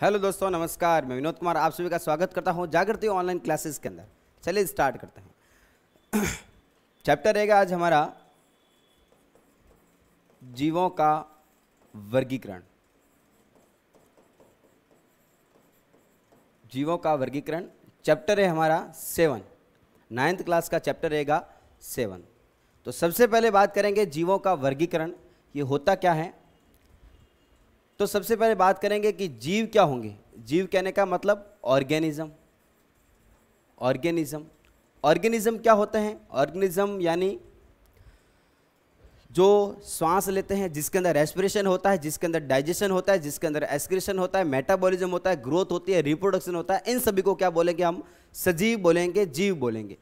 hello दोस्तों नमस्कार मैं विनोद कुमार आप सभी का स्वागत करता हूँ जागृति ऑनलाइन क्लासेस के अंदर चलिए स्टार्ट करते हैं चैप्टर रहेगा आज हमारा जीवों का वर्गीकरण जीवों का वर्गीकरण चैप्टर है हमारा सेवन नाइन्थ क्लास का चैप्टर रहेगा सेवन तो सबसे पहले बात करेंगे जीवों का वर्गीकरण ये होता क्या है तो सबसे पहले बात करेंगे कि जीव क्या होंगे जीव कहने का मतलब ऑर्गेनिज्म ऑर्गेनिज्म ऑर्गेनिज्म क्या होते हैं ऑर्गेनिज्म यानी जो श्वास लेते हैं जिसके अंदर रेस्पिरेशन होता है जिसके अंदर डाइजेशन होता है जिसके अंदर एक्सक्रेशन होता है मेटाबॉलिज्म होता है ग्रोथ होती है रिप्रोडक्शन होता है इन सभी को क्या बोलेंगे हम सजीव बोलेंगे जीव बोलेंगे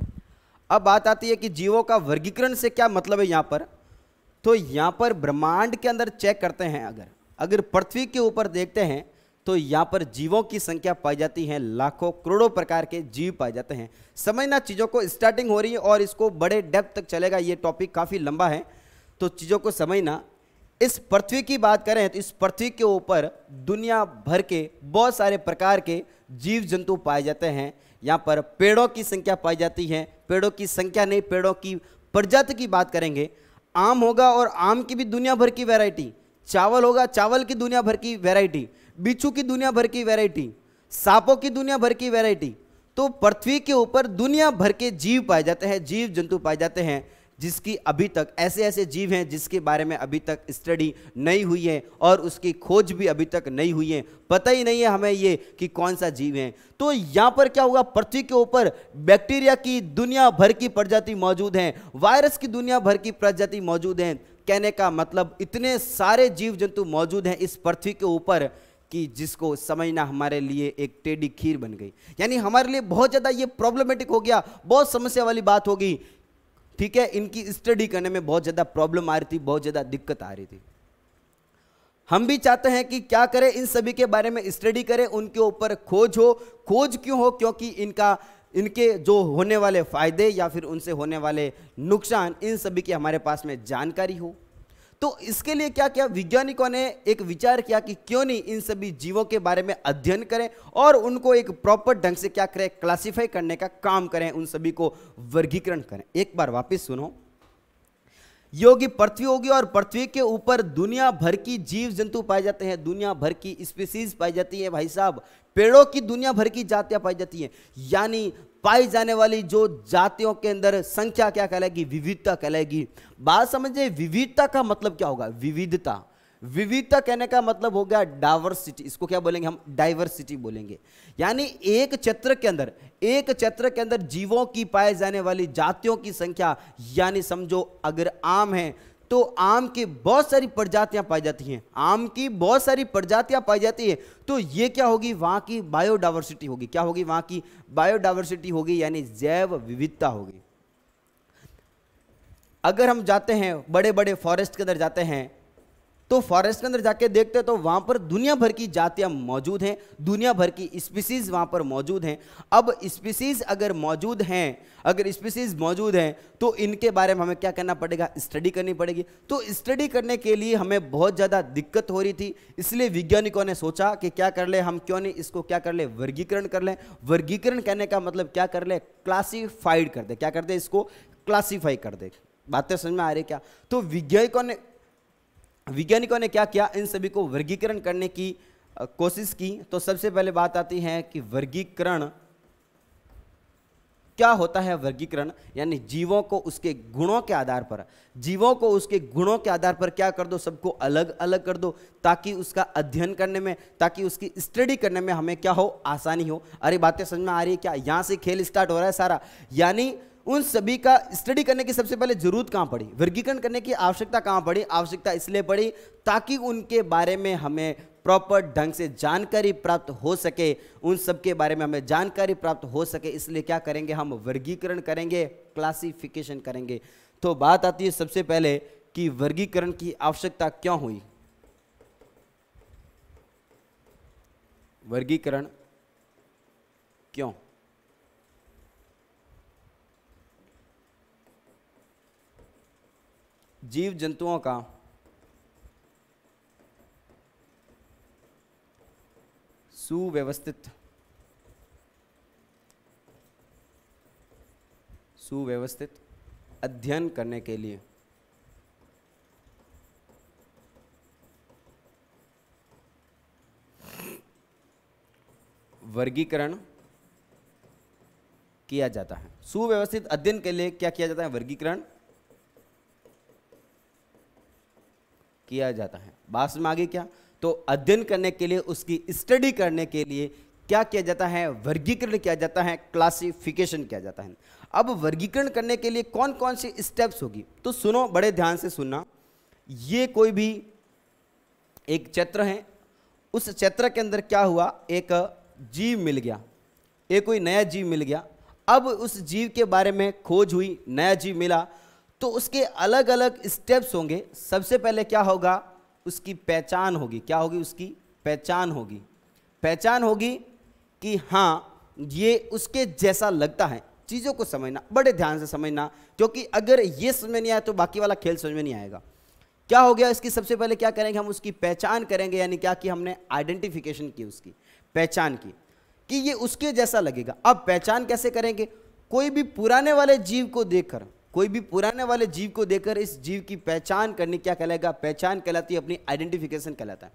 अब बात आती है कि जीवों का वर्गीकरण से क्या मतलब है यहाँ पर तो यहाँ पर ब्रह्मांड के अंदर चेक करते हैं अगर अगर पृथ्वी के ऊपर देखते हैं तो यहाँ पर जीवों की संख्या पाई जाती है लाखों करोड़ों प्रकार के जीव पाए जाते हैं समझना चीज़ों को स्टार्टिंग हो रही है और इसको बड़े डेप्थ तक चलेगा ये टॉपिक काफ़ी लंबा है तो चीज़ों को समझना इस पृथ्वी की बात करें तो इस पृथ्वी के ऊपर दुनिया भर के बहुत सारे प्रकार के जीव जंतु पाए जाते हैं यहाँ पर पेड़ों की संख्या पाई जाती है पेड़ों की संख्या नहीं पेड़ों की प्रजाति की बात करेंगे आम होगा और आम की भी दुनिया भर की वैरायटी चावल होगा चावल की दुनिया भर की वैरायटी बिच्छू की दुनिया भर की वैरायटी सांपों की दुनिया भर की वैरायटी तो पृथ्वी के ऊपर दुनिया भर के जीव पाए जाते हैं जीव जंतु पाए जाते हैं जिसकी अभी तक ऐसे ऐसे जीव हैं जिसके बारे में अभी तक स्टडी नहीं हुई है और उसकी खोज भी अभी तक नहीं हुई है पता ही नहीं है हमें ये कि कौन सा जीव है तो यहाँ पर क्या होगा पृथ्वी के ऊपर बैक्टीरिया की दुनिया भर की प्रजाति मौजूद हैं वायरस की दुनिया भर की प्रजाति मौजूद हैं कहने का मतलब इतने सारे जीव जंतु मौजूद हैं इस पृथ्वी के ऊपर कि जिसको समझना हमारे लिए एक टेढ़ी खीर बन गई यानी हमारे लिए बहुत ज़्यादा ये प्रॉब्लमेटिक हो गया बहुत समस्या वाली बात हो गई ठीक है इनकी स्टडी करने में बहुत ज़्यादा प्रॉब्लम आ रही थी बहुत ज़्यादा दिक्कत आ रही थी हम भी चाहते हैं कि क्या करें इन सभी के बारे में स्टडी करें उनके ऊपर खोज हो खोज क्यों हो क्योंकि इनका इनके जो होने वाले फ़ायदे या फिर उनसे होने वाले नुकसान इन सभी की हमारे पास में जानकारी हो तो इसके लिए क्या क्या वैज्ञानिकों ने एक विचार किया कि क्यों नहीं इन सभी जीवों के बारे में अध्ययन करें और उनको एक प्रॉपर ढंग से क्या करें क्लासिफाई करने का काम करें उन सभी को वर्गीकरण करें एक बार वापस सुनो योगी पृथ्वी होगी और पृथ्वी के ऊपर दुनिया भर की जीव जंतु पाए जाते हैं दुनिया भर की स्पीसीज पाई जाती है भाई साहब पेड़ों की दुनिया भर की जातियां पाई जाती हैं यानी पाई जाने वाली जो जातियों के अंदर संख्या क्या कहलाएगी विविधता कहलाएगी बात समझिए विविधता का मतलब क्या होगा विविधता विविधता कहने का मतलब हो गया डाइवर्सिटी इसको क्या बोलेंगे हम डाइवर्सिटी बोलेंगे यानी एक क्षेत्र के अंदर एक क्षेत्र के अंदर जीवों की पाए जाने वाली जातियों की संख्या यानी समझो अगर आम है तो आम की बहुत सारी प्रजातियां पाई जाती हैं आम की बहुत सारी प्रजातियां पाई जाती हैं तो ये क्या होगी वहां की बायोडाइवर्सिटी होगी क्या होगी वहां की बायोडाइवर्सिटी होगी यानी जैव विविधता होगी अगर हम जाते हैं बड़े बड़े फॉरेस्ट के अंदर जाते हैं तो फॉरेस्ट के अंदर जाके देखते हैं तो वहां पर दुनिया भर की जातियां मौजूद हैं दुनिया भर की स्पीसीज वहां पर मौजूद हैं अब स्पीसीज अगर मौजूद हैं अगर स्पीसीज मौजूद हैं तो इनके बारे में हमें क्या करना पड़ेगा स्टडी करनी पड़ेगी तो स्टडी करने के लिए हमें बहुत ज़्यादा दिक्कत हो रही थी इसलिए वैज्ञानिकों ने सोचा कि क्या कर ले हम क्यों नहीं इसको क्या कर ले वर्गीकरण कर लें वर्गीकरण कहने का मतलब क्या कर ले क्लासीफाइड कर दे क्या कर दे इसको क्लासीफाई कर दे बातें समझ में आ रही क्या तो वैज्ञानिकों ने वैज्ञानिकों ने क्या किया इन सभी को वर्गीकरण करने की कोशिश की तो सबसे पहले बात आती है कि वर्गीकरण क्या होता है वर्गीकरण यानी जीवों को उसके गुणों के आधार पर जीवों को उसके गुणों के आधार पर क्या कर दो सबको अलग अलग कर दो ताकि उसका अध्ययन करने में ताकि उसकी स्टडी करने में हमें क्या हो आसानी हो अरे बातें समझ में आ रही है क्या यहाँ से खेल स्टार्ट हो रहा है सारा यानी उन सभी का स्टडी करने की सबसे पहले जरूरत कहाँ पड़ी वर्गीकरण करने की आवश्यकता कहाँ पड़ी आवश्यकता इसलिए पड़ी ताकि उनके बारे में हमें प्रॉपर ढंग से जानकारी प्राप्त हो सके उन सब के बारे में हमें जानकारी प्राप्त हो सके इसलिए क्या करेंगे हम वर्गीकरण करेंगे क्लासिफिकेशन करेंगे तो बात आती है सबसे पहले कि वर्गीकरण की आवश्यकता क्यों हुई वर्गीकरण क्यों जीव जंतुओं का सुव्यवस्थित सुव्यवस्थित अध्ययन करने के लिए वर्गीकरण किया जाता है सुव्यवस्थित अध्ययन के लिए क्या किया जाता है वर्गीकरण किया जाता है बात समझ आगे क्या तो अध्ययन करने के लिए उसकी स्टडी करने के लिए क्या किया जाता है वर्गीकरण किया जाता है क्लासिफिकेशन किया जाता है अब वर्गीकरण करने के लिए कौन कौन सी स्टेप्स होगी तो सुनो बड़े ध्यान से सुनना ये कोई भी एक चित्र है उस चित्र के अंदर क्या हुआ एक जीव मिल गया एक कोई नया जीव मिल गया अब उस जीव के बारे में खोज हुई नया जीव मिला तो उसके अलग अलग स्टेप्स होंगे सबसे पहले क्या होगा उसकी पहचान होगी क्या होगी उसकी पहचान होगी पहचान होगी कि हाँ ये उसके जैसा लगता है चीज़ों को समझना बड़े ध्यान से समझना क्योंकि अगर ये समझ में नहीं आया तो बाकी वाला खेल समझ में नहीं आएगा क्या हो गया इसकी सबसे पहले क्या करेंगे हम उसकी पहचान करेंगे यानी क्या कि हमने आइडेंटिफिकेशन की उसकी पहचान की कि ये उसके जैसा लगेगा अब पहचान कैसे करेंगे कोई भी पुराने वाले जीव को देखकर कोई भी पुराने वाले जीव को देखकर इस जीव की पहचान करनी क्या कहलाएगा पहचान कहलाती है अपनी आइडेंटिफिकेशन कहलाता है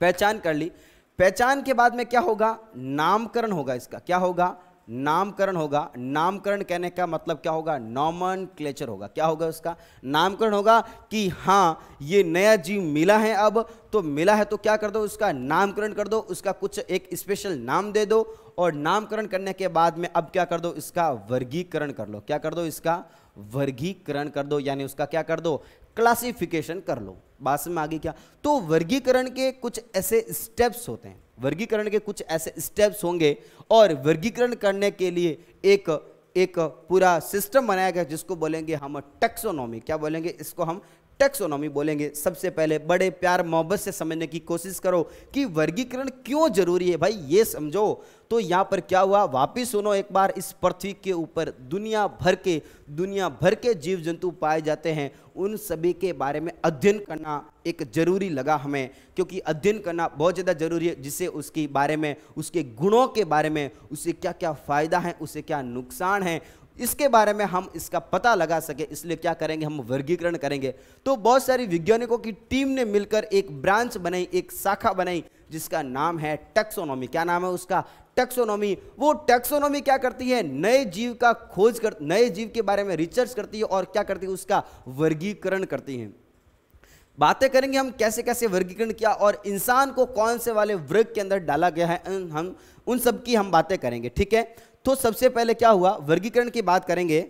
पहचान कर ली पहचान के बाद में क्या होगा नामकरण होगा इसका क्या होगा नामकरण होगा नामकरण कहने का मतलब क्या होगा नॉमन क्लेचर होगा क्या होगा उसका नामकरण होगा कि हाँ ये नया जीव मिला है अब तो मिला है तो क्या कर दो उसका नामकरण कर दो उसका कुछ एक स्पेशल नाम दे दो और नामकरण करने के बाद में अब क्या कर दो इसका वर्गीकरण कर लो क्या कर दो इसका वर्गीकरण कर दो यानी उसका क्या कर दो क्लासिफिकेशन कर लो बात में आगे क्या तो वर्गीकरण के कुछ ऐसे स्टेप्स होते हैं वर्गीकरण के कुछ ऐसे स्टेप्स होंगे और वर्गीकरण करने के लिए एक एक पूरा सिस्टम बनाया गया जिसको बोलेंगे हम टेक्सोनॉमी क्या बोलेंगे इसको हम टेक्सोनॉमी बोलेंगे सबसे पहले बड़े प्यार मोहब्बत से समझने की कोशिश करो कि वर्गीकरण क्यों जरूरी है भाई ये समझो तो यहाँ पर क्या हुआ वापिस सुनो एक बार इस पृथ्वी के ऊपर दुनिया भर के दुनिया भर के जीव जंतु पाए जाते हैं उन सभी के बारे में अध्ययन करना एक जरूरी लगा हमें क्योंकि अध्ययन करना बहुत ज़्यादा जरूरी है जिससे उसके बारे में उसके गुणों के बारे में उसे क्या क्या फ़ायदा है उसे क्या नुकसान है इसके बारे में हम इसका पता लगा सके इसलिए क्या करेंगे हम वर्गीकरण करेंगे तो बहुत सारी वैज्ञानिकों की टीम ने मिलकर एक ब्रांच बनाई एक शाखा बनाई जिसका नाम है टेक्सोनॉमी क्या नाम है उसका टेक्सोनॉमी वो टेक्सोनॉमी क्या करती है नए जीव का खोज कर नए जीव के बारे में रिसर्च करती है और क्या करती है उसका वर्गीकरण करती है बातें करेंगे हम कैसे कैसे वर्गीकरण किया और इंसान को कौन से वाले वर्ग के अंदर डाला गया है हम उन सब की हम बातें करेंगे ठीक है तो सबसे पहले क्या हुआ वर्गीकरण की बात करेंगे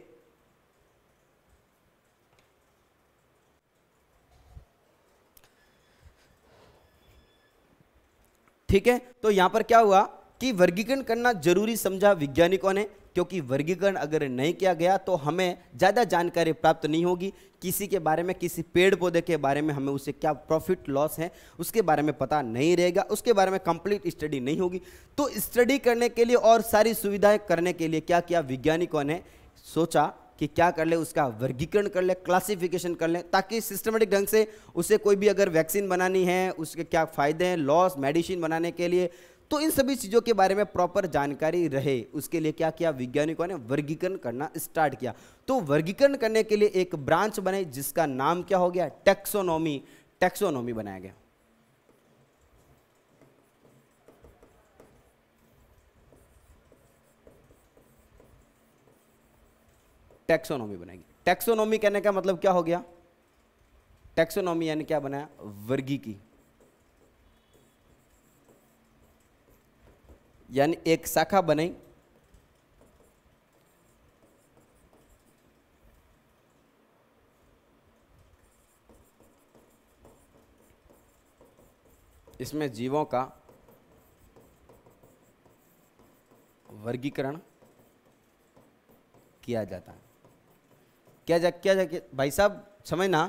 ठीक है तो यहां पर क्या हुआ कि वर्गीकरण करना जरूरी समझा वैज्ञानिकों ने क्योंकि वर्गीकरण अगर नहीं किया गया तो हमें ज़्यादा जानकारी प्राप्त नहीं होगी किसी के बारे में किसी पेड़ पौधे के बारे में हमें उसे क्या प्रॉफिट लॉस है उसके बारे में पता नहीं रहेगा उसके बारे में कंप्लीट स्टडी नहीं होगी तो स्टडी करने के लिए और सारी सुविधाएँ करने के लिए क्या किया वैज्ञानिकों ने सोचा कि क्या कर ले उसका वर्गीकरण कर ले क्लासिफिकेशन कर ले ताकि सिस्टमेटिक ढंग से उसे कोई भी अगर वैक्सीन बनानी है उसके क्या फ़ायदे हैं लॉस मेडिसिन बनाने के लिए तो इन सभी चीज़ों के बारे में प्रॉपर जानकारी रहे उसके लिए क्या किया वैज्ञानिकों ने वर्गीकरण करना स्टार्ट किया तो वर्गीकरण करने के लिए एक ब्रांच बनाई जिसका नाम क्या हो गया टेक्सोनॉमी टेक्सोनॉमी बनाया गया टेक्सोनॉमी बनाएगी टेक्सोनॉमी कहने का मतलब क्या हो गया टेक्सोनॉमी यानी क्या बनाया वर्गी की यानी एक शाखा बनाई इसमें जीवों का वर्गीकरण किया जाता है क्या जा क्या जा भाई साहब समझना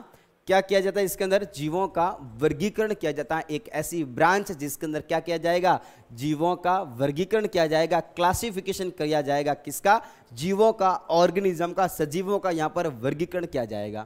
क्या किया जाता है इसके अंदर जीवों का वर्गीकरण किया जाता है एक ऐसी ब्रांच जिसके अंदर क्या किया जाएगा जीवों का वर्गीकरण किया जाएगा क्लासिफिकेशन किया जाएगा किसका जीवों का ऑर्गेनिज्म का सजीवों का यहां पर वर्गीकरण किया जाएगा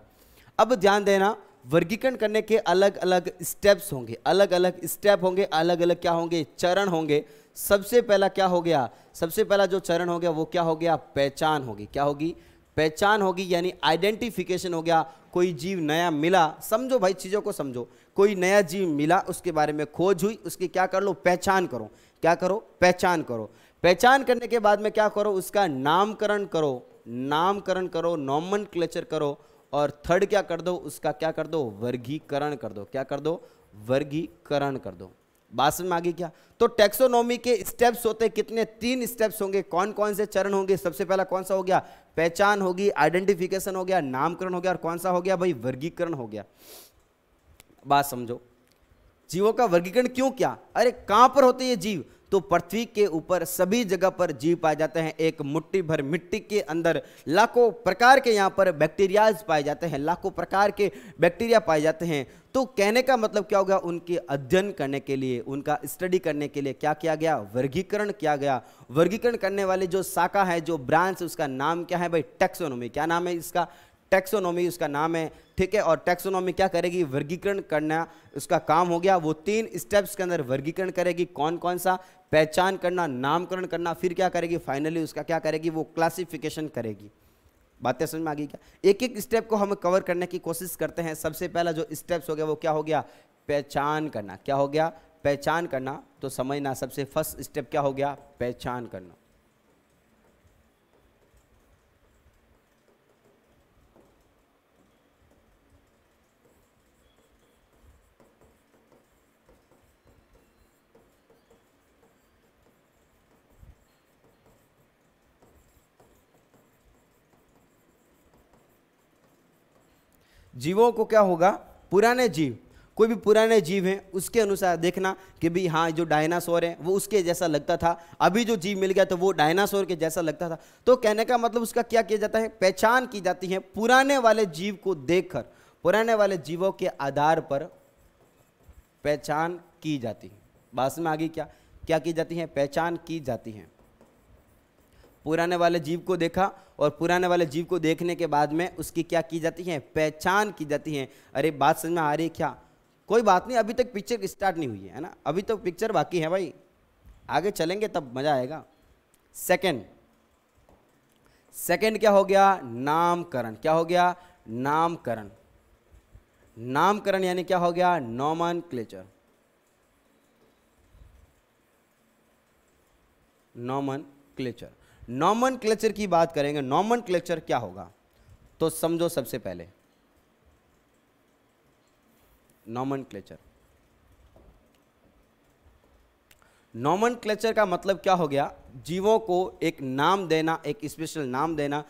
अब ध्यान देना वर्गीकरण करने के अलग अलग स्टेप्स होंगे अलग अलग स्टेप होंगे अलग अलग क्या होंगे चरण होंगे सबसे पहला क्या हो गया सबसे पहला जो चरण हो गया वो क्या हो गया पहचान होगी क्या होगी पहचान होगी यानी आइडेंटिफिकेशन हो गया कोई जीव नया मिला समझो भाई चीज़ों को समझो कोई नया जीव मिला उसके बारे में खोज हुई उसकी क्या कर लो पहचान करो क्या करो पहचान करो पहचान करने के बाद में क्या करो उसका नामकरण करो नामकरण करो नॉमन क्लेचर करो और थर्ड क्या कर दो उसका क्या कर दो वर्गीकरण कर दो क्या कर दो वर्गीकरण कर दो बात समझ में आ गई क्या तो टेक्सोनॉमी के स्टेप्स होते कितने तीन स्टेप्स होंगे कौन कौन से चरण होंगे सबसे पहला कौन सा हो गया पहचान होगी आइडेंटिफिकेशन हो गया नामकरण हो गया और कौन सा हो गया भाई वर्गीकरण हो गया बात समझो जीवों का वर्गीकरण क्यों क्या अरे कहां पर होते ये जीव तो पृथ्वी के ऊपर सभी जगह पर जीव पाए जाते हैं एक मुट्ठी भर मिट्टी के अंदर लाखों प्रकार के यहाँ पर बैक्टीरियाज पाए जाते हैं लाखों प्रकार के बैक्टीरिया पाए जाते हैं तो कहने का मतलब क्या हो गया उनके अध्ययन करने के लिए उनका स्टडी करने के लिए क्या किया गया वर्गीकरण किया गया वर्गीकरण करने वाले जो शाखा है जो ब्रांच उसका नाम क्या है भाई टेक्सोनोमी क्या नाम है इसका टेक्सोनॉमी उसका नाम है ठीक है और टेक्सोनॉमी क्या करेगी वर्गीकरण करना उसका काम हो गया वो तीन स्टेप्स के अंदर वर्गीकरण करेगी कौन कौन सा पहचान करना नामकरण करना फिर क्या करेगी फाइनली उसका क्या करेगी वो क्लासिफिकेशन करेगी बातें समझ में आ गई क्या एक एक स्टेप को हम कवर करने की कोशिश करते हैं सबसे पहला जो स्टेप्स हो गया वो क्या हो गया पहचान करना क्या हो गया पहचान करना तो समझना सबसे फर्स्ट स्टेप क्या हो गया पहचान करना जीवों को क्या होगा पुराने जीव कोई भी पुराने जीव हैं उसके अनुसार देखना कि भाई हाँ जो डायनासोर है वो उसके जैसा लगता था अभी जो जीव मिल गया तो वो डायनासोर के जैसा लगता था तो कहने का मतलब उसका क्या किया जाता है पहचान की जाती है पुराने वाले जीव को देखकर पुराने वाले जीवों के आधार पर पहचान की जाती है बात में आगे क्या क्या की जाती है पहचान की जाती है पुराने वाले जीव को देखा और पुराने वाले जीव को देखने के बाद में उसकी क्या की जाती है पहचान की जाती है अरे बात समझ में आ रही है क्या कोई बात नहीं अभी तक पिक्चर स्टार्ट नहीं हुई है ना अभी तो पिक्चर बाकी है भाई आगे चलेंगे तब मज़ा आएगा सेकेंड सेकेंड क्या हो गया नामकरण क्या हो गया नामकरण नामकरण यानी क्या हो गया nomenclature nomenclature nomenclature की बात करेंगे नॉमन क्लेचर क्या होगा तो समझो सबसे पहले नॉमन क्लेचर नॉमन क्लेचर का मतलब क्या हो गया जीवों को एक नाम देना एक स्पेशल नाम देना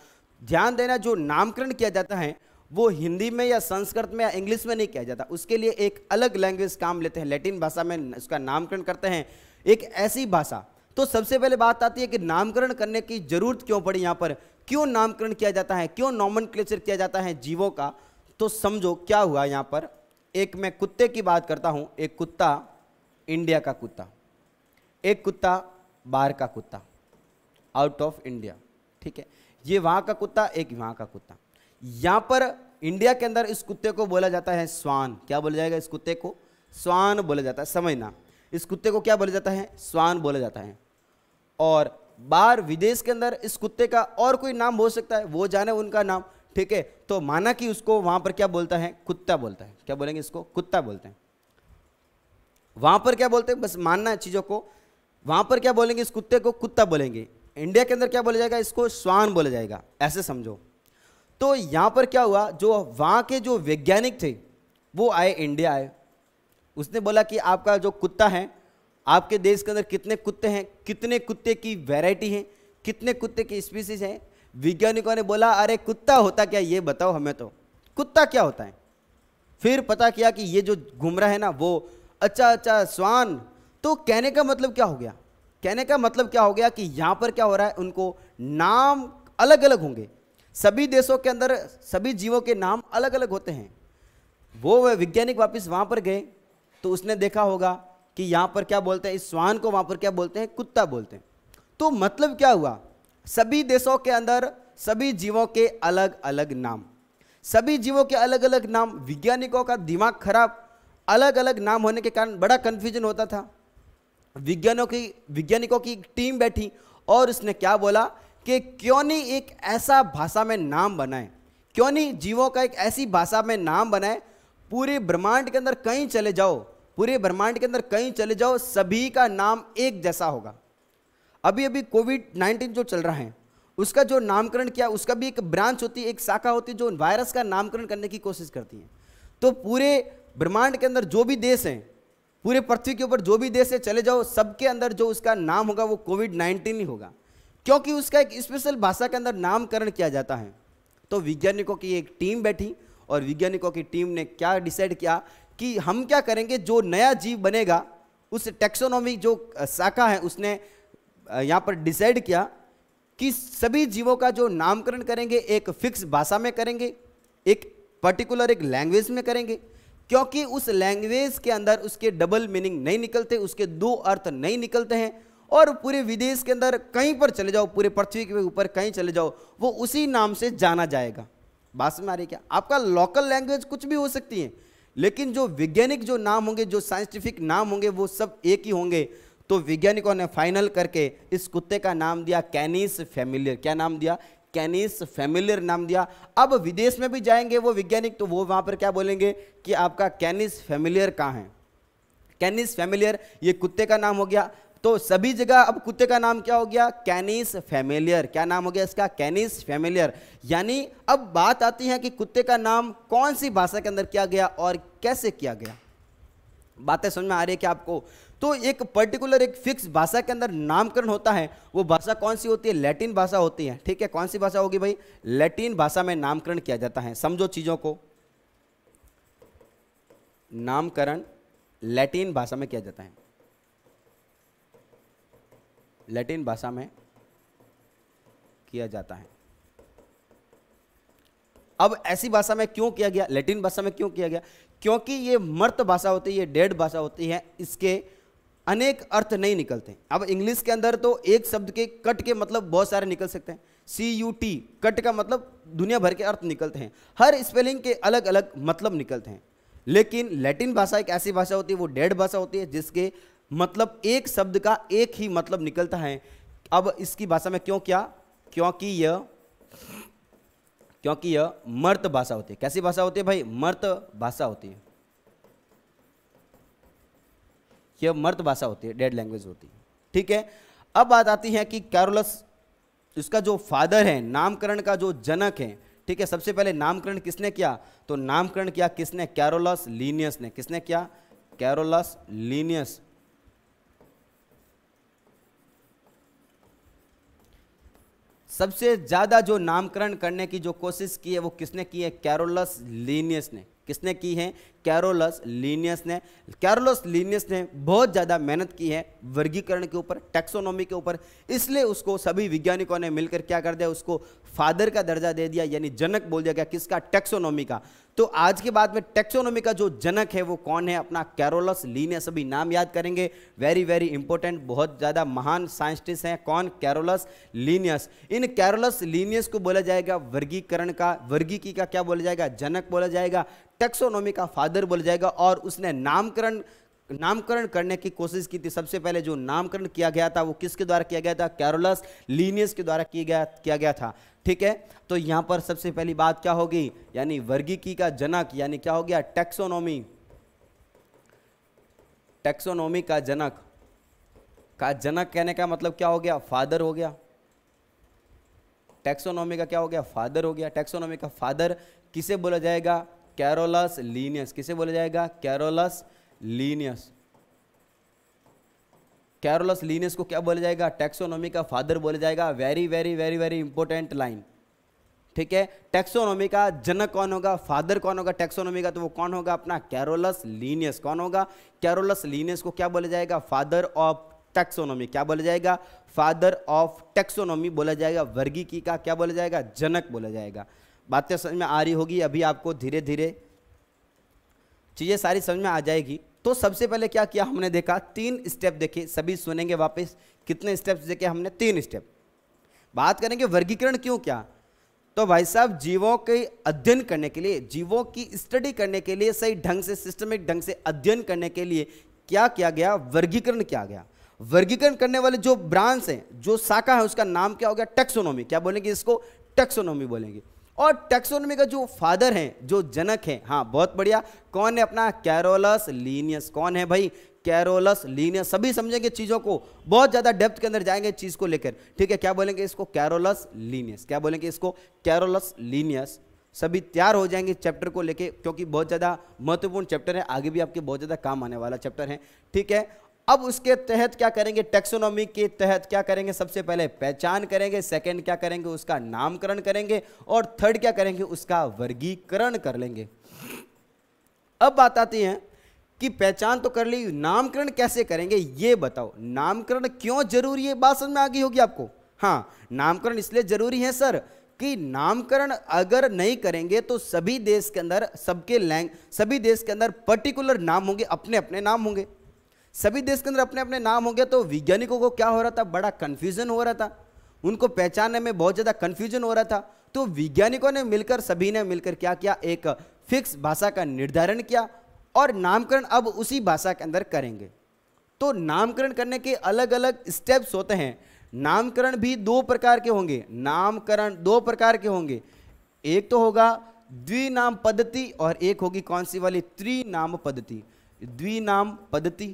ध्यान देना जो नामकरण किया जाता है वो हिंदी में या संस्कृत में या इंग्लिश में नहीं किया जाता उसके लिए एक अलग लैंग्वेज काम लेते हैं लैटिन भाषा में उसका नामकरण करते हैं एक ऐसी भाषा तो सबसे पहले बात आती है कि नामकरण करने की जरूरत क्यों पड़ी यहां पर क्यों नामकरण किया जाता है क्यों नॉमन किया जाता है जीवों का तो समझो क्या हुआ यहां पर एक मैं कुत्ते की बात करता हूं एक कुत्ता इंडिया का कुत्ता एक कुत्ता बाहर का कुत्ता आउट ऑफ इंडिया ठीक है ये वहां का कुत्ता एक वहां का कुत्ता यहां पर इंडिया के अंदर इस कुत्ते को बोला जाता है स्वान क्या बोला जाएगा इस कुत्ते को स्वान बोला जाता है समझना इस कुत्ते को क्या बोला जाता है स्वान बोला जाता है और बाहर विदेश के अंदर इस कुत्ते का और कोई नाम हो सकता है वो जाने उनका नाम ठीक है तो माना कि उसको वहां पर क्या बोलता है कुत्ता बोलता है क्या बोलेंगे इसको कुत्ता बोलते हैं वहां पर क्या बोलते हैं बस मानना है चीज़ों को वहां पर क्या बोलेंगे इस कुत्ते को कुत्ता बोलेंगे इंडिया के अंदर क्या बोला जाएगा इसको स्वान बोला जाएगा ऐसे समझो तो यहां पर क्या हुआ जो वहां के जो वैज्ञानिक थे वो आए इंडिया आए उसने बोला कि आपका जो कुत्ता है आपके देश के अंदर कितने कुत्ते हैं कितने कुत्ते की वैरायटी है कितने कुत्ते की स्पीसीज हैं वैज्ञानिकों ने बोला अरे कुत्ता होता क्या ये बताओ हमें तो कुत्ता क्या होता है फिर पता किया कि ये जो घूम रहा है ना वो अच्छा अच्छा स्वान तो कहने का मतलब क्या हो गया कहने का मतलब क्या हो गया कि यहाँ पर क्या हो रहा है उनको नाम अलग अलग होंगे सभी देशों के अंदर सभी जीवों के नाम अलग अलग होते हैं वो वैज्ञानिक वापस वहाँ पर गए तो उसने देखा होगा कि यहाँ पर क्या बोलते हैं इस स्वान को वहाँ पर क्या बोलते हैं कुत्ता बोलते हैं तो मतलब क्या हुआ सभी देशों के अंदर सभी जीवों के अलग अलग नाम सभी जीवों के अलग अलग नाम वैज्ञानिकों का दिमाग खराब अलग अलग नाम होने के कारण बड़ा कन्फ्यूजन होता था विज्ञानों की वैज्ञानिकों की टीम बैठी और उसने क्या बोला कि क्यों नहीं एक ऐसा भाषा में नाम बनाए क्यों नहीं जीवों का एक ऐसी भाषा में नाम बनाए पूरे ब्रह्मांड के अंदर कहीं चले जाओ पूरे ब्रह्मांड के अंदर कहीं चले जाओ सभी का नाम एक जैसा होगा अभी अभी कोविड नाइन्टीन जो चल रहा है उसका जो नामकरण किया उसका भी एक ब्रांच होती है एक शाखा होती है जो वायरस का नामकरण करने की कोशिश करती है तो पूरे ब्रह्मांड के अंदर जो भी देश हैं पूरे पृथ्वी के ऊपर जो भी देश है चले जाओ सबके अंदर जो उसका नाम होगा वो कोविड नाइन्टीन ही होगा क्योंकि उसका एक स्पेशल भाषा के अंदर नामकरण किया जाता है तो वैज्ञानिकों की एक टीम बैठी और वैज्ञानिकों की टीम ने क्या डिसाइड किया कि हम क्या करेंगे जो नया जीव बनेगा उस टेक्सोनॉमी जो शाखा है उसने यहाँ पर डिसाइड किया कि सभी जीवों का जो नामकरण करेंगे एक फिक्स भाषा में करेंगे एक पर्टिकुलर एक लैंग्वेज में करेंगे क्योंकि उस लैंग्वेज के अंदर उसके डबल मीनिंग नहीं निकलते उसके दो अर्थ नहीं निकलते हैं और पूरे विदेश के अंदर कहीं पर चले जाओ पूरे पृथ्वी के ऊपर कहीं चले जाओ वो उसी नाम से जाना जाएगा बात समझ आ रही क्या आपका लोकल लैंग्वेज कुछ भी हो सकती है लेकिन जो वैज्ञानिक जो नाम होंगे जो साइंटिफिक नाम होंगे वो सब एक ही होंगे तो वैज्ञानिकों ने फाइनल करके इस कुत्ते का नाम दिया कैनिस फैमिलियर क्या नाम दिया कैनिस फैमिलियर नाम दिया अब विदेश में भी जाएंगे वो वैज्ञानिक तो वो वहां पर क्या बोलेंगे कि आपका कैनिस फैमिलियर कहाँ है कैनिस फैमिलियर ये कुत्ते का नाम हो गया तो सभी जगह अब कुत्ते का नाम क्या हो गया कैनिस फेमिलियर क्या नाम हो गया इसका कैनिस फेमिलियर यानी अब बात आती है कि कुत्ते का नाम कौन सी भाषा के अंदर किया गया और कैसे किया गया बातें समझ में आ रही है क्या आपको तो एक पर्टिकुलर एक फिक्स भाषा के अंदर नामकरण होता है वो भाषा कौन सी होती है लैटिन भाषा होती है ठीक है कौन सी भाषा होगी भाई लैटिन भाषा में नामकरण किया जाता है समझो चीज़ों को नामकरण लैटिन भाषा में किया जाता है लैटिन भाषा में किया जाता है अब ऐसी भाषा में क्यों किया गया लैटिन भाषा में क्यों किया गया क्योंकि ये मर्त भाषा होती है ये डेड भाषा होती है इसके अनेक अर्थ नहीं निकलते अब इंग्लिश के अंदर तो एक शब्द के कट के मतलब बहुत सारे निकल सकते हैं सी यू टी कट का मतलब दुनिया भर के अर्थ निकलते हैं हर स्पेलिंग के अलग अलग मतलब निकलते हैं लेकिन लैटिन भाषा एक ऐसी भाषा होती है वो डेड भाषा होती है जिसके मतलब एक शब्द का एक ही मतलब निकलता है अब इसकी भाषा में क्यों क्या क्योंकि यह क्योंकि यह मर्त भाषा होती है कैसी भाषा होती है भाई मर्त भाषा होती है यह मर्त भाषा होती है डेड लैंग्वेज होती है ठीक है अब बात आती है कि कैरोलस इसका जो फादर है नामकरण का जो जनक है ठीक है सबसे पहले नामकरण किसने किया तो नामकरण किया किसने कैरोलस लीनियस ने किसने किया कैरोलस लीनियस सबसे ज़्यादा जो नामकरण करने की जो कोशिश की है वो किसने की है कैरोलस लीनियस ने किसने की है कैरोलस लीनियस ने कैरोलस लीनियस ने बहुत ज़्यादा मेहनत की है वर्गीकरण के ऊपर टैक्सोनॉमी के ऊपर इसलिए उसको सभी वैज्ञानिकों ने मिलकर क्या कर दिया उसको फादर का दर्जा दे दिया यानी जनक बोल दिया गया किसका टैक्सोनॉमी का तो आज के बाद में टेक्सोनोमी का जो जनक है वो कौन है अपना कैरोलस लीने सभी नाम याद करेंगे वेरी वेरी इंपॉर्टेंट बहुत ज़्यादा महान साइंटिस्ट हैं कौन कैरोलस लीनियस इन कैरोलस लीनियस को बोला जाएगा वर्गीकरण का वर्गीकी का क्या बोला जाएगा जनक बोला जाएगा टेक्सोनोमी का फादर बोला जाएगा और उसने नामकरण नामकरण करने की कोशिश की थी सबसे पहले जो नामकरण किया गया था वो किसके द्वारा किया गया था कैरोलस लीनियस के द्वारा किया गया किया गया था ठीक है तो यहाँ पर सबसे पहली बात क्या होगी यानी वर्गीकी का जनक यानी क्या हो गया टेक्सोनोमी टेक्सोनोमी का जनक का जनक कहने का मतलब क्या हो गया फादर हो गया टेक्सोनोमी का क्या हो गया फादर हो गया टेक्सोनोमी का फादर किसे बोला जाएगा कैरोलस लीनियस किसे बोला जाएगा कैरोलस लीनियस कैरोलस लीनियस को क्या बोला जाएगा टेक्सोनॉमी का फादर बोला जाएगा very very very very important line ठीक है टेक्सोनोमी का जनक कौन होगा फादर कौन होगा टेक्सोनोमी का तो वो कौन होगा अपना कैरोलस लीनियस कौन होगा कैरोलस लीनियस को क्या बोला जाएगा फादर ऑफ टेक्सोनोमी क्या बोला जाएगा फादर ऑफ टेक्सोनॉमी बोला जाएगा वर्गीकी का क्या बोला जाएगा जनक बोला जाएगा बातें समझ में आ रही होगी अभी आपको धीरे धीरे चीज़ें सारी समझ में आ जाएगी तो सबसे पहले क्या किया हमने देखा तीन स्टेप देखे सभी सुनेंगे वापस कितने स्टेप्स देखे हमने तीन स्टेप बात करेंगे वर्गीकरण क्यों क्या तो भाई साहब जीवों के अध्ययन करने के लिए जीवों की स्टडी करने के लिए सही ढंग से सिस्टमिक ढंग से अध्ययन करने के लिए क्या किया गया वर्गीकरण किया गया वर्गीकरण करने वाले जो ब्रांच है जो शाखा है उसका नाम क्या हो गया टेक्सोनोमी क्या बोलेंगे इसको टेक्सोनोमी बोलेंगे और टेक्सोनोमी का जो फादर हैं जो जनक हैं हाँ बहुत बढ़िया कौन है अपना कैरोलस लीनियस कौन है भाई कैरोलस लीनियस सभी समझेंगे चीज़ों को बहुत ज़्यादा डेप्थ के अंदर जाएंगे चीज़ को लेकर ठीक है क्या बोलेंगे इसको कैरोलस लीनियस क्या बोलेंगे इसको कैरोलस लीनियस सभी तैयार हो जाएंगे चैप्टर को लेके क्योंकि बहुत ज़्यादा महत्वपूर्ण चैप्टर है आगे भी आपके बहुत ज़्यादा काम आने वाला चैप्टर है ठीक है अब उसके तहत क्या करेंगे टेक्सोनॉमी के तहत क्या करेंगे सबसे पहले पहचान करेंगे सेकंड क्या करेंगे उसका नामकरण करेंगे और थर्ड क्या करेंगे उसका वर्गीकरण कर लेंगे अब बात आती है कि पहचान तो कर ली नामकरण कैसे करेंगे ये बताओ नामकरण क्यों जरूरी है बात समझ में आ गई होगी आपको हाँ नामकरण इसलिए जरूरी है सर कि नामकरण अगर नहीं करेंगे तो सभी देश के अंदर सबके लैंग सभी देश के अंदर पर्टिकुलर नाम होंगे अपने अपने नाम होंगे सभी देश के अंदर अपने अपने नाम हो गया तो वैज्ञानिकों को क्या हो रहा था बड़ा कन्फ्यूजन हो रहा था उनको पहचानने में बहुत ज़्यादा कन्फ्यूजन हो रहा था तो वैज्ञानिकों ने मिलकर सभी ने मिलकर क्या किया एक फिक्स भाषा का निर्धारण किया और नामकरण अब उसी भाषा के अंदर करेंगे तो नामकरण करने के अलग अलग स्टेप्स होते हैं नामकरण भी दो प्रकार के होंगे नामकरण दो प्रकार के होंगे एक तो होगा द्विनाम पद्धति और एक होगी कौन सी वाली त्रिनाम पद्धति द्विनाम पद्धति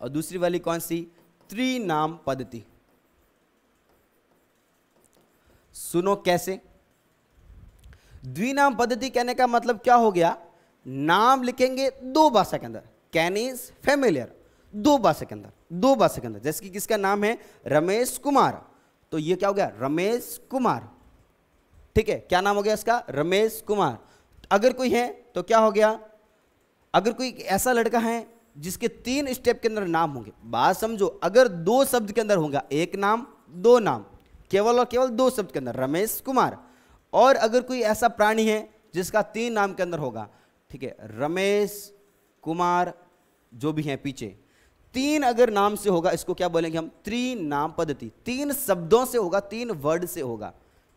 और दूसरी वाली कौन सी त्रिनाम पद्धति सुनो कैसे द्विनाम पद्धति कहने का मतलब क्या हो गया नाम लिखेंगे दो भाषा के अंदर कैन इज फेमिलियर दो भाषा के अंदर दो भाषा के अंदर जैसे कि किसका नाम है रमेश कुमार तो ये क्या हो गया रमेश कुमार ठीक है क्या नाम हो गया इसका रमेश कुमार अगर कोई है तो क्या हो गया अगर कोई ऐसा लड़का है जिसके तीन स्टेप के अंदर नाम होंगे बात समझो अगर दो शब्द के अंदर होगा एक नाम दो नाम केवल और केवल दो शब्द के अंदर रमेश कुमार और अगर कोई ऐसा प्राणी है जिसका तीन नाम के अंदर होगा ठीक है रमेश कुमार जो भी हैं पीछे तीन अगर नाम से होगा इसको क्या बोलेंगे हम त्रिनाम नाम पद्धति तीन शब्दों से होगा तीन वर्ड से होगा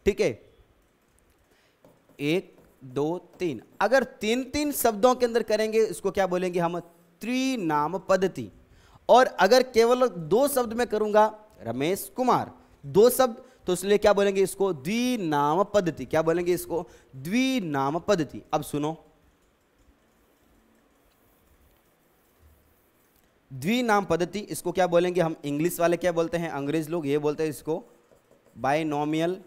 ठीक है एक दो तीन अगर तीन तीन शब्दों के अंदर करेंगे इसको क्या बोलेंगे हम स्त्री नाम पद्धति और अगर केवल दो शब्द में करूंगा रमेश कुमार दो शब्द तो इसलिए क्या बोलेंगे इसको द्विनाम पद्धति क्या बोलेंगे इसको द्विनाम पद्धति अब सुनो द्विनाम पद्धति इसको क्या बोलेंगे हम इंग्लिश वाले क्या बोलते हैं अंग्रेज लोग ये बोलते हैं इसको बायनोमियल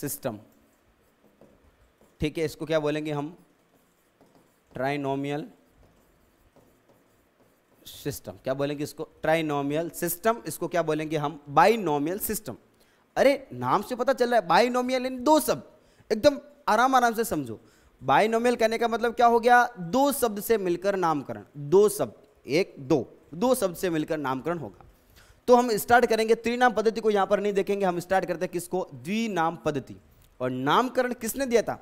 सिस्टम ठीक है इसको क्या बोलेंगे हम ट्राइनोमियल सिस्टम क्या बोलेंगे इसको ट्राइनोमियल सिस्टम इसको क्या बोलेंगे हम बाइनोमियल सिस्टम अरे नाम से पता चल रहा है बाइनोमियल इन दो शब्द एकदम आराम आराम से समझो बाइनोमियल कहने का मतलब क्या हो गया दो शब्द से मिलकर नामकरण दो शब्द एक दो दो शब्द से मिलकर नामकरण होगा तो हम स्टार्ट करेंगे त्रिनाम पद्धति को यहां पर नहीं देखेंगे हम स्टार्ट करते हैं किसको द्विनाम पद्धति और नामकरण किसने दिया था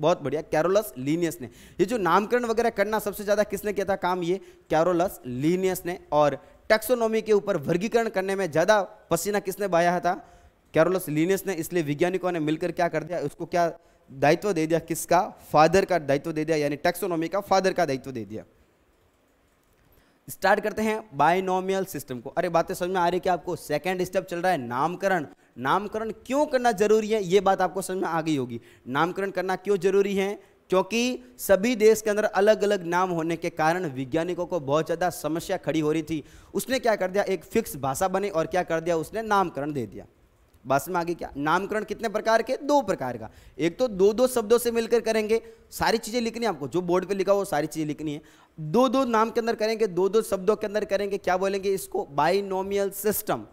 बहुत बढ़िया कैरोलस लीनियस ने ये जो नामकरण वगैरह करना सबसे ज़्यादा किसने किया था काम ये कैरोलस लीनियस ने और टेक्सोनोमी के ऊपर वर्गीकरण करने में ज़्यादा पसीना किसने बहाया था कैरोलस लीनियस ने इसलिए वैज्ञानिकों ने मिलकर क्या कर दिया उसको क्या दायित्व दे दिया किसका फादर का दायित्व दे दिया यानी टेक्सोनोमी का फादर का दायित्व दे दिया स्टार्ट करते हैं बायनोमियल सिस्टम को अरे बातें समझ में आ रही है कि आपको सेकेंड स्टेप चल रहा है नामकरण नामकरण क्यों करना जरूरी है ये बात आपको समझ में आ गई होगी नामकरण करना क्यों जरूरी है क्योंकि सभी देश के अंदर अलग अलग नाम होने के कारण वैज्ञानिकों को बहुत ज़्यादा समस्या खड़ी हो रही थी उसने क्या कर दिया एक फिक्स भाषा बनी और क्या कर दिया उसने नामकरण दे दिया बात में आगे क्या नामकरण कितने प्रकार के दो प्रकार का एक तो दो दो शब्दों से मिलकर करेंगे सारी चीज़ें लिखनी है आपको जो बोर्ड पे लिखा हो सारी चीज़ें लिखनी है दो दो नाम के अंदर करेंगे दो दो शब्दों के अंदर करेंगे क्या बोलेंगे इसको बाइनोमियल सिस्टम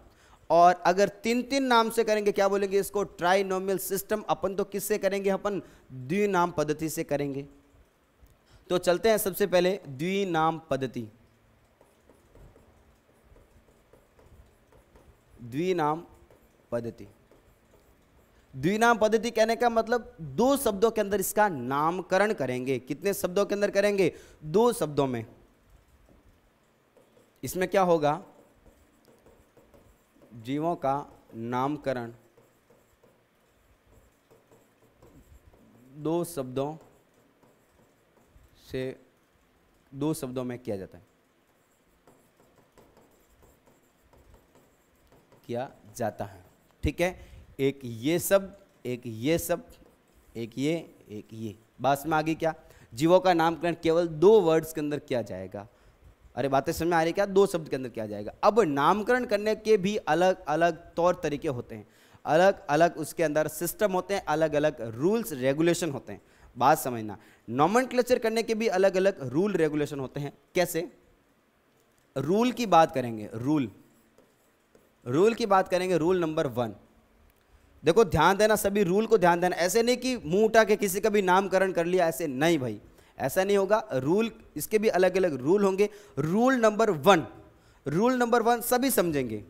और अगर तीन तीन नाम से करेंगे क्या बोलेंगे इसको ट्राइनोमियल सिस्टम अपन तो किससे करेंगे अपन द्विनाम पद्धति से करेंगे तो चलते हैं सबसे पहले द्विनाम पद्धति द्विनाम पद्धति द्विनाम पद्धति कहने का मतलब दो शब्दों के अंदर इसका नामकरण करेंगे कितने शब्दों के अंदर करेंगे दो शब्दों में इसमें क्या होगा जीवों का नामकरण दो शब्दों से दो शब्दों में किया जाता है किया जाता है ठीक है एक ये सब एक ये सब एक ये एक ये बास में आगे क्या जीवों का नामकरण केवल दो वर्ड्स के अंदर किया जाएगा अरे बातें समझ में आ रही क्या दो शब्द के अंदर किया जाएगा अब नामकरण करने के भी अलग अलग तौर तरीके होते हैं अलग अलग उसके अंदर सिस्टम होते हैं अलग अलग रूल्स रेगुलेशन होते हैं बात समझना नॉमन करने के भी अलग अलग रूल रेगुलेशन होते हैं कैसे रूल की बात करेंगे रूल रूल की बात करेंगे रूल नंबर वन देखो ध्यान देना सभी रूल को ध्यान देना ऐसे नहीं कि मुंह उठा के किसी का भी नामकरण कर लिया ऐसे नहीं भाई ऐसा नहीं होगा रूल इसके भी अलग अलग रूल होंगे rule number one rule number one सभी समझेंगे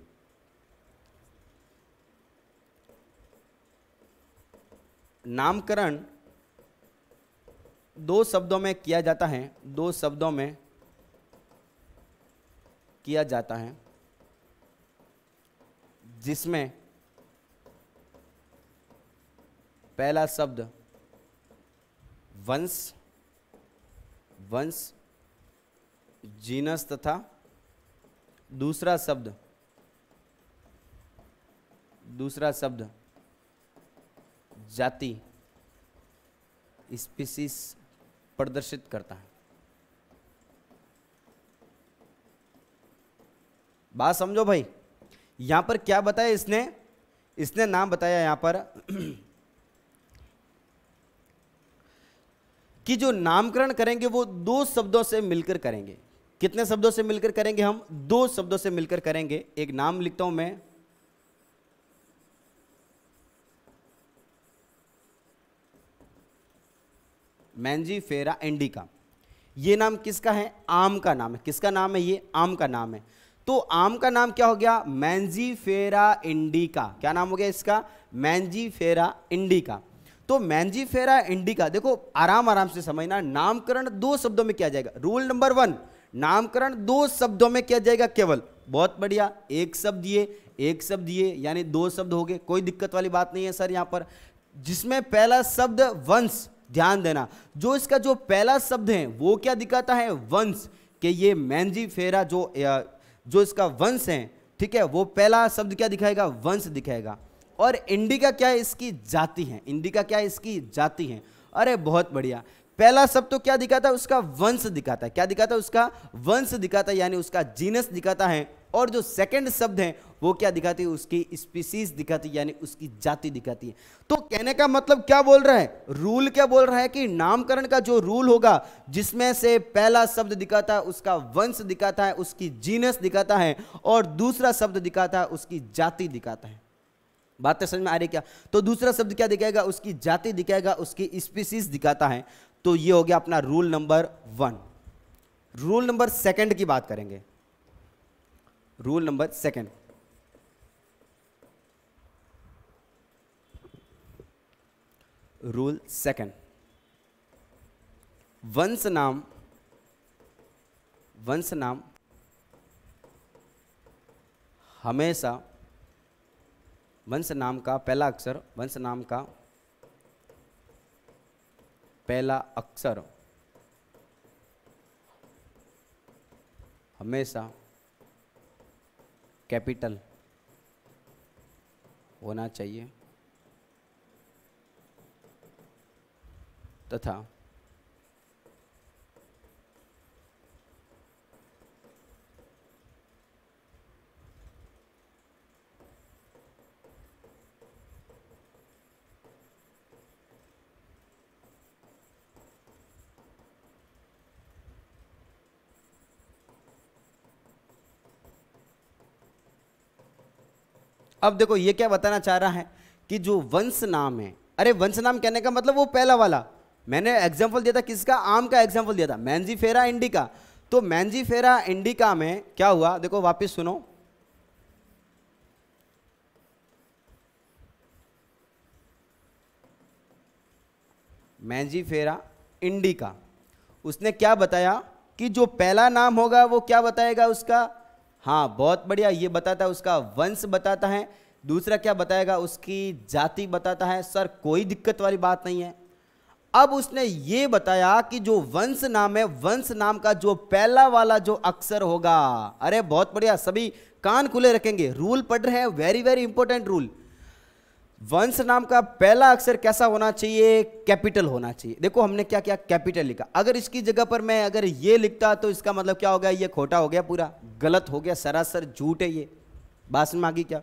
नामकरण दो शब्दों में किया जाता है दो शब्दों में किया जाता है जिसमें पहला शब्द वंश वंश जीनस तथा दूसरा शब्द दूसरा शब्द जाति स्पीसीस प्रदर्शित करता है बात समझो भाई यहां पर क्या बताया इसने इसने नाम बताया यहां पर कि जो नामकरण करेंगे वो दो शब्दों से मिलकर करेंगे कितने शब्दों से मिलकर करेंगे हम दो शब्दों से मिलकर करेंगे एक नाम लिखता हूं मैं मैंजी फेरा एंडी का ये नाम किसका है आम का नाम है किसका नाम है ये आम का नाम है तो आम का नाम क्या हो गया मैंजीफेरा इंडिका क्या नाम हो गया इसका मैंजीफेरा इंडिका तो मैंजीफेरा इंडिका देखो आराम आराम से समझना नामकरण दो शब्दों में किया जाएगा रूल नंबर वन नामकरण दो शब्दों में किया जाएगा केवल बहुत बढ़िया एक शब्द ये एक शब्द ये यानी दो शब्द हो गए कोई दिक्कत वाली बात नहीं है सर यहां पर जिसमें पहला शब्द वंश ध्यान देना जो इसका जो पहला शब्द है वो क्या दिखाता है वंश कि ये मैंजीफेरा जो जो इसका वंश है ठीक है वो पहला शब्द क्या दिखाएगा वंश दिखाएगा और इंडिका क्या है इसकी जाति है इंडिका क्या है इसकी जाति है अरे बहुत बढ़िया पहला शब्द तो क्या दिखाता है उसका वंश दिखाता है क्या दिखाता है उसका वंश दिखाता है यानी उसका जीनस दिखाता है और जो सेकंड शब्द है वो क्या दिखाती है उसकी स्पीसीज दिखाती है यानी उसकी जाति दिखाती है तो कहने का मतलब क्या बोल रहा है रूल क्या बोल रहा है कि नामकरण का जो रूल होगा जिसमें से पहला शब्द दिखाता है उसका वंश दिखाता है उसकी जीनस दिखाता है और दूसरा शब्द दिखाता है उसकी जाति दिखाता है बातें समझ में आ रही क्या तो दूसरा शब्द क्या दिखाएगा उसकी जाति दिखाएगा उसकी स्पीसीज दिखाता है तो ये हो गया अपना rule number one rule number second की बात करेंगे rule number second rule second वंश नाम वंश नाम हमेशा वंश नाम का पहला अक्षर वंश नाम का पहला अक्षर हमेशा कैपिटल होना चाहिए तथा अब देखो ये क्या बताना चाह रहा है कि जो वंश नाम है अरे वंश नाम कहने का मतलब वो पहला वाला मैंने एग्जाम्पल दिया था किसका आम का एग्जाम्पल दिया था मैंजीफेरा इंडिका तो मैंजीफेरा इंडिका में क्या हुआ देखो वापिस सुनो मैंजीफेरा इंडिका उसने क्या बताया कि जो पहला नाम होगा वो क्या बताएगा उसका हाँ बहुत बढ़िया ये बताता है उसका वंश बताता है दूसरा क्या बताएगा उसकी जाति बताता है सर कोई दिक्कत वाली बात नहीं है अब उसने ये बताया कि जो वंश नाम है वंश नाम का जो पहला वाला जो अक्षर होगा अरे बहुत बढ़िया सभी कान खुले रखेंगे रूल पढ़ रहे हैं वेरी वेरी इंपॉर्टेंट रूल वंश नाम का पहला अक्षर कैसा होना चाहिए कैपिटल होना चाहिए देखो हमने क्या क्या कैपिटल लिखा अगर इसकी जगह पर मैं अगर ये लिखता तो इसका मतलब क्या हो गया ये खोटा हो गया पूरा गलत हो गया सरासर झूठ है ये बासन मांगी क्या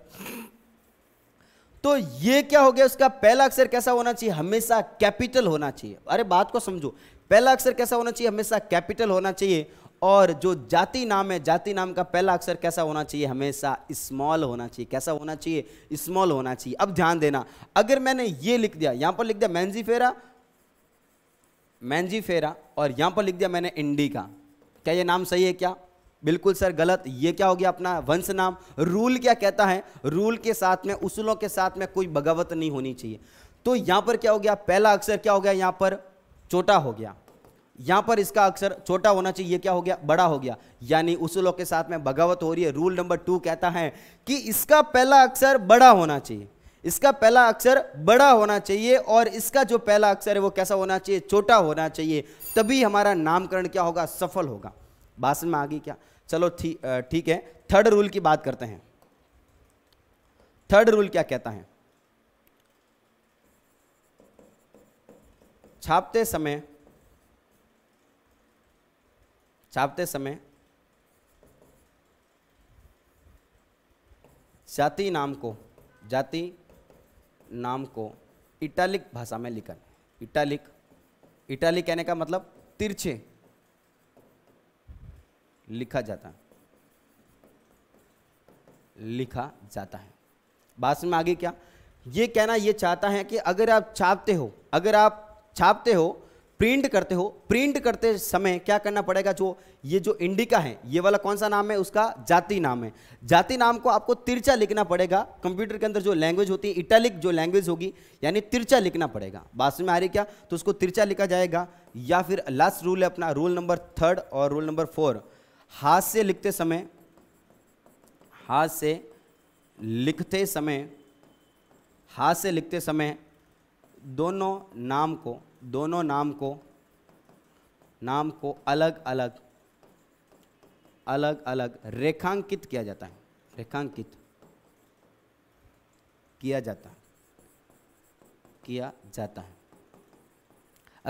तो ये क्या हो गया उसका पहला अक्षर कैसा होना चाहिए हमेशा कैपिटल होना चाहिए अरे बात को समझो पहला अक्षर कैसा होना चाहिए हमेशा कैपिटल होना चाहिए और जो जाति नाम है जाति नाम का पहला अक्षर कैसा होना चाहिए हमेशा स्मॉल होना चाहिए कैसा होना चाहिए स्मॉल होना चाहिए अब ध्यान देना अगर मैंने ये लिख दिया यहां पर लिख दिया मैंजी फेरा मैंजी फेरा और यहां पर लिख दिया मैंने इंडी का क्या ये नाम सही है क्या बिल्कुल सर गलत ये क्या हो गया अपना वंश नाम रूल क्या कहता है रूल के साथ में उसूलों के साथ में कोई बगावत नहीं होनी चाहिए तो यहां पर क्या हो गया पहला अक्षर क्या हो गया यहां पर छोटा हो गया यहां पर इसका अक्षर छोटा होना चाहिए क्या हो गया बड़ा हो गया यानी उस लोग के साथ में बगावत हो रही है रूल नंबर टू कहता है कि इसका पहला अक्षर बड़ा होना चाहिए इसका पहला अक्षर बड़ा होना चाहिए और इसका जो पहला अक्षर है वो कैसा होना चाहिए छोटा होना चाहिए तभी हमारा नामकरण क्या होगा सफल होगा भाषण में आ गई क्या चलो ठीक है थर्ड रूल की बात करते हैं थर्ड रूल क्या कहता है छापते समय छापते समय जाति नाम को जाति नाम को इटालिक भाषा में लिखा इटालिक इटालिक कहने का मतलब तिरछे लिखा जाता है लिखा जाता है बात में आगे क्या ये कहना ये चाहता है कि अगर आप छापते हो अगर आप छापते हो प्रिंट करते हो प्रिंट करते समय क्या करना पड़ेगा जो ये जो इंडिका है ये वाला कौन सा नाम है उसका जाति नाम है जाति नाम को आपको तिरचा लिखना पड़ेगा कंप्यूटर के अंदर जो लैंग्वेज होती है इटैलिक जो लैंग्वेज होगी यानी तिरचा लिखना पड़ेगा बात में आ रही क्या तो उसको तिरचा लिखा जाएगा या फिर लास्ट रूल है अपना रूल नंबर थर्ड और रूल नंबर फोर हाथ से लिखते समय हाथ से लिखते समय हाथ से लिखते समय दोनों नाम को दोनों नाम को नाम को अलग अलग अलग अलग रेखांकित किया जाता है रेखांकित किया जाता है किया जाता है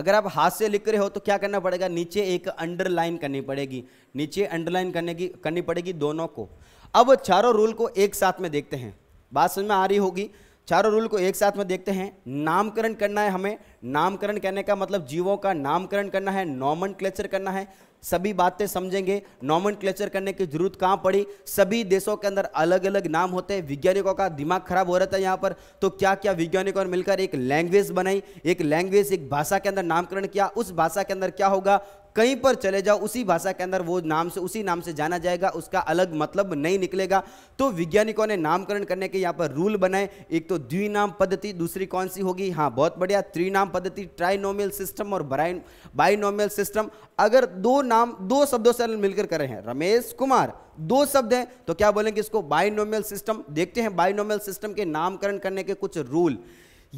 अगर आप हाथ से लिख रहे हो तो क्या करना पड़ेगा नीचे एक अंडरलाइन करनी पड़ेगी नीचे अंडरलाइन करने की करनी पड़ेगी दोनों को अब चारों रूल को एक साथ में देखते हैं बात समझ में आ रही होगी चारों रूल को एक साथ में देखते हैं नामकरण करना है हमें नामकरण करने का मतलब जीवों का नामकरण करना है नॉमन क्लेचर करना है सभी बातें समझेंगे नॉमन क्लेचर करने की जरूरत कहाँ पड़ी सभी देशों के अंदर अलग अलग नाम होते हैं वैज्ञानिकों का दिमाग खराब हो रहा था यहाँ पर तो क्या क्या वैज्ञानिकों ने मिलकर एक लैंग्वेज बनाई एक लैंग्वेज एक भाषा के अंदर नामकरण किया उस भाषा के अंदर क्या होगा कहीं पर चले जाओ उसी भाषा के अंदर वो नाम से उसी नाम से जाना जाएगा उसका अलग मतलब नहीं निकलेगा तो वैज्ञानिकों ने नामकरण करने के यहाँ पर रूल बनाए एक तो द्विनाम पद्धति दूसरी कौन सी होगी हाँ बहुत बढ़िया त्रिनाम पद्धति ट्राइनोमियल सिस्टम और बाइनोमियल सिस्टम अगर दो नाम दो शब्दों से मिलकर कर रहे हैं रमेश कुमार दो शब्द हैं तो क्या बोलेंगे इसको बाइनोमियल सिस्टम देखते हैं बाइनोमियल सिस्टम के नामकरण करने के कुछ रूल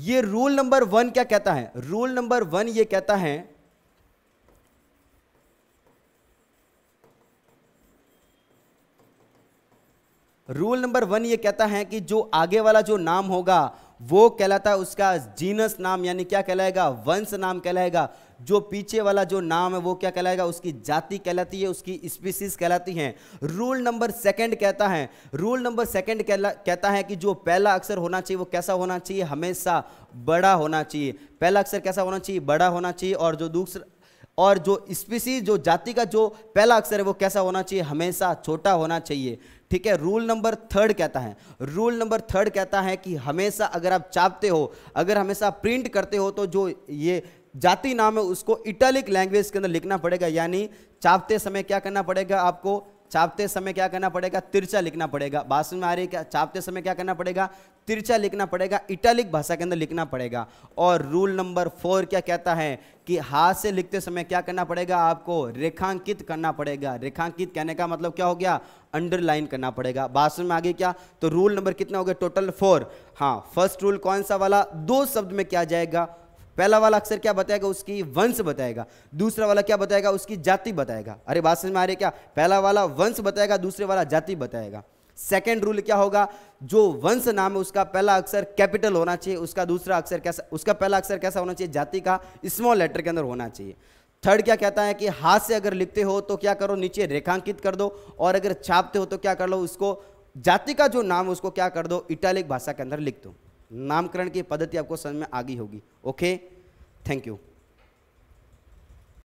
ये रूल नंबर वन क्या कहता है रूल नंबर वन ये कहता है रूल नंबर वन ये कहता है कि जो आगे वाला जो नाम होगा वो कहलाता है उसका जीनस नाम यानी क्या कहलाएगा वंश नाम कहलाएगा जो पीछे वाला जो नाम है वो क्या कहलाएगा उसकी जाति कहलाती है उसकी स्पीसीज कहलाती है रूल नंबर सेकंड कहता है रूल नंबर सेकंड कहता है कि जो पहला अक्षर होना चाहिए वो कैसा होना चाहिए हमेशा बड़ा होना चाहिए पहला अक्षर कैसा होना चाहिए बड़ा होना चाहिए और जो दूसरा और जो स्पीसी जो जाति का जो पहला अक्षर है वो कैसा होना चाहिए हमेशा छोटा होना चाहिए ठीक है रूल नंबर थर्ड कहता है रूल नंबर थर्ड कहता है कि हमेशा अगर आप चापते हो अगर हमेशा प्रिंट करते हो तो जो ये जाति नाम है उसको इटैलिक लैंग्वेज के अंदर लिखना पड़ेगा यानी चापते समय क्या करना पड़ेगा आपको चापते समय क्या करना पड़ेगा तिरचा लिखना पड़ेगा भाषण में आ रही क्या चापते समय क्या करना पड़ेगा तिरचा लिखना पड़ेगा इटालिक भाषा के अंदर लिखना पड़ेगा और रूल नंबर फोर क्या कहता है कि हाथ से लिखते समय क्या करना पड़ेगा आपको रेखांकित करना पड़ेगा रेखांकित कहने का मतलब क्या हो गया अंडरलाइन करना पड़ेगा भाषण में आगे क्या तो रूल नंबर कितना हो गया टोटल फोर हाँ फर्स्ट रूल कौन सा वाला दो शब्द में क्या जाएगा पहला वाला अक्सर क्या बताएगा उसकी वंश बताएगा दूसरा वाला क्या बताएगा उसकी जाति बताएगा अरे बात समझ में आ रही है क्या पहला वाला वंश बताएगा दूसरे वाला जाति बताएगा सेकेंड रूल क्या होगा जो वंश नाम है उसका पहला अक्षर कैपिटल होना चाहिए उसका दूसरा अक्षर कैसा उसका पहला अक्षर कैसा होना चाहिए जाति का स्मॉल लेटर के अंदर होना चाहिए थर्ड क्या कहता है कि हाथ से अगर लिखते हो तो क्या करो नीचे रेखांकित कर दो और अगर छापते हो तो क्या कर लो उसको जाति का जो नाम उसको क्या कर दो इटालिक भाषा के अंदर लिख दो नामकरण की पद्धति आपको समझ में आ गई होगी ओके थैंक यू